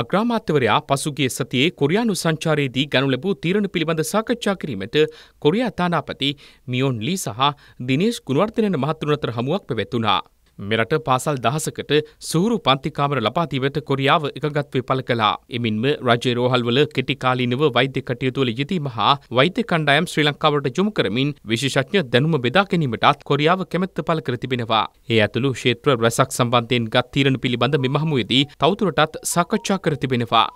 අග්‍රාමාත්‍යවරයා පසුගිය සතියේ කොරියානු සංචාරයේදී ගනු ලැබූ තීරණ පිළිබඳ සාකච්ඡා කිරීමට කොරියා තානාපති මියොන් ලී සහ දිනේෂ් ගුණවර්ධනන මහතුන් අතර හමුවක් පැවැත්වුණා. මෙරට පාසල් දහසකට සූරු පන්තිකාමර ලබාදීමට කොරියාව එකගත්වය පළ කළා. එමින්ම රජයේ රෝහල්වල කෙටිකාලීනව වෛද්‍ය කටයුතුවල යෙදීම හා වෛද්‍ය කණ්ඩායම් ශ්‍රී ලංකාවට යොමු කරමින් විශේෂඥ දැනුම බෙදා ගැනීමටත් කොරියාව කැමැත්ත පළ කර තිබෙනවා. ඒ ඇතුළු ක්ෂේත්‍ර රැසක් සම්බන්ධයෙන් ගත් තීරණ පිළිබඳ මෙම හමුවේදී තවදුරටත් සාකච්ඡා කර තිබෙනවා.